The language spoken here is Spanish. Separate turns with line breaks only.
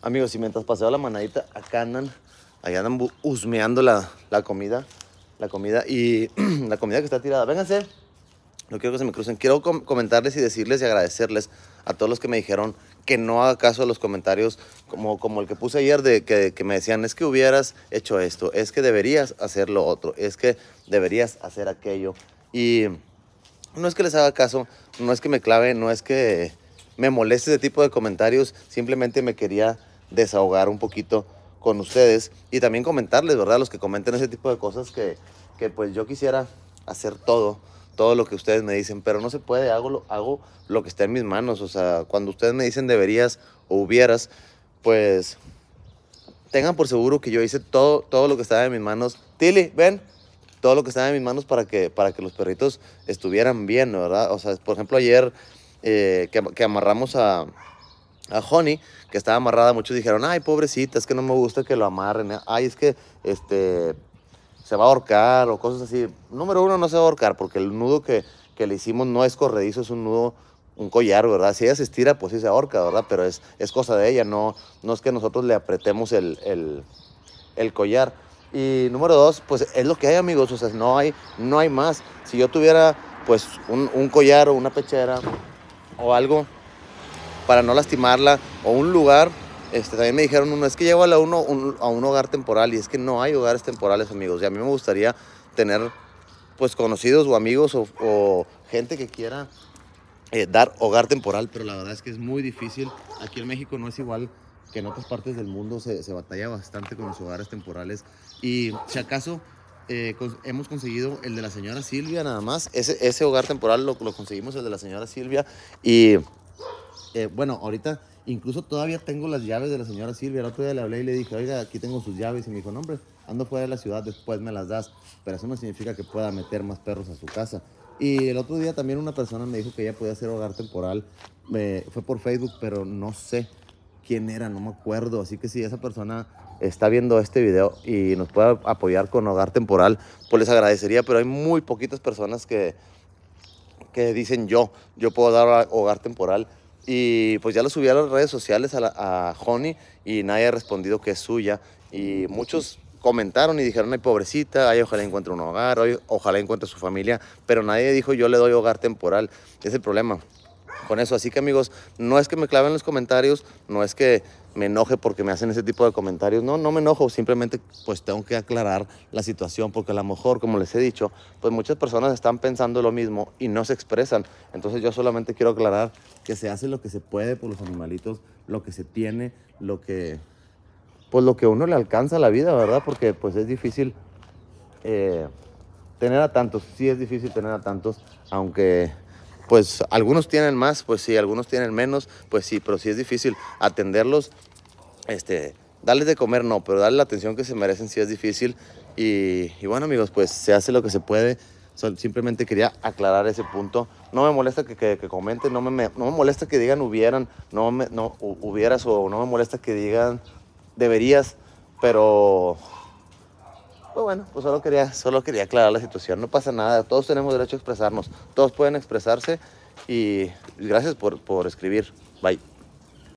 Amigos, y mientras paseo la manadita, acá andan, allá andan husmeando la, comida, la comida y la comida que está tirada. Vénganse, no quiero que se me crucen. Quiero comentarles y decirles y agradecerles a todos los que me dijeron que no haga caso de los comentarios como, como el que puse ayer de que, que, me decían es que hubieras hecho esto, es que deberías hacer lo otro, es que deberías hacer aquello. Y no es que les haga caso, no es que me clave, no es que me moleste ese tipo de comentarios, simplemente me quería desahogar un poquito con ustedes y también comentarles, ¿verdad? Los que comenten ese tipo de cosas que, que pues yo quisiera hacer todo, todo lo que ustedes me dicen, pero no se puede, hago lo, hago lo que está en mis manos, o sea, cuando ustedes me dicen deberías o hubieras, pues tengan por seguro que yo hice todo, todo lo que estaba en mis manos. Tilly, ven, todo lo que estaba en mis manos para que, para que los perritos estuvieran bien, ¿verdad? O sea, por ejemplo, ayer eh, que amarramos a, a Honey, que estaba amarrada, muchos dijeron, ay, pobrecita, es que no me gusta que lo amarren, ¿eh? ay, es que este, se va a ahorcar o cosas así. Número uno, no se va a ahorcar porque el nudo que, que le hicimos no es corredizo, es un nudo, un collar, ¿verdad? Si ella se estira, pues sí se ahorca, ¿verdad? Pero es, es cosa de ella, no, no es que nosotros le apretemos el, el, el collar. Y número dos, pues es lo que hay, amigos, o sea, no hay, no hay más. Si yo tuviera, pues, un, un collar o una pechera o algo para no lastimarla o un lugar. Este, también me dijeron, uno, es que llévala a, uno, un, a un hogar temporal y es que no hay hogares temporales, amigos. Y a mí me gustaría tener pues conocidos o amigos o, gente que quiera eh, dar hogar temporal, pero la verdad es que es muy difícil. Aquí en México no es igual que en otras partes del mundo, se, batalla bastante con los hogares temporales. Y si acaso eh, hemos conseguido el de la señora Silvia nada más, ese, ese hogar temporal lo, lo, conseguimos, el de la señora Silvia. Y eh, bueno, ahorita incluso todavía tengo las llaves de la señora Silvia. El otro día le hablé y le dije, oiga, aquí tengo sus llaves. Y me dijo, no, hombre, ando fuera de la ciudad, después me las das. Pero eso no significa que pueda meter más perros a su casa. Y el otro día también una persona me dijo que ella podía hacer hogar temporal. Eh, fue por Facebook, pero no sé quién era, no me acuerdo. Así que si esa persona está viendo este video y nos puede apoyar con hogar temporal, pues les agradecería. Pero hay muy poquitas personas que, que dicen yo, yo puedo dar hogar temporal. Y pues ya lo subí a las redes sociales a, Honey y nadie ha respondido que es suya. Y mm, pues muchos comentaron y dijeron, ay, pobrecita, ay, ojalá encuentre un hogar, ojalá encuentre su familia, pero nadie dijo, yo le doy hogar temporal. Es el problema con eso. Así que amigos, no es que me claven los comentarios, no es que me enoje porque me hacen ese tipo de comentarios. No, no me enojo, simplemente pues tengo que aclarar la situación porque a lo mejor, como les he dicho, pues muchas personas están pensando lo mismo y no se expresan. Entonces yo solamente quiero aclarar que se hace lo que se puede por los animalitos, lo que se tiene, lo que pues lo que uno le alcanza a la vida, ¿verdad? Porque pues es difícil eh, tener a tantos, sí es difícil tener a tantos, aunque pues algunos tienen más, pues sí, algunos tienen menos, pues sí, pero sí es difícil atenderlos, este, darles de comer no, pero darle la atención que se merecen sí es difícil. Y, bueno amigos, pues se hace lo que se puede. simplemente quería aclarar ese punto. No me molesta que, comenten, no me, molesta que digan hubieran, no, me, no hubieras o no me molesta que digan deberías, pero pues bueno, pues solo quería, solo quería aclarar la situación. No pasa nada, todos tenemos derecho a expresarnos, todos pueden expresarse y gracias por escribir. Bye.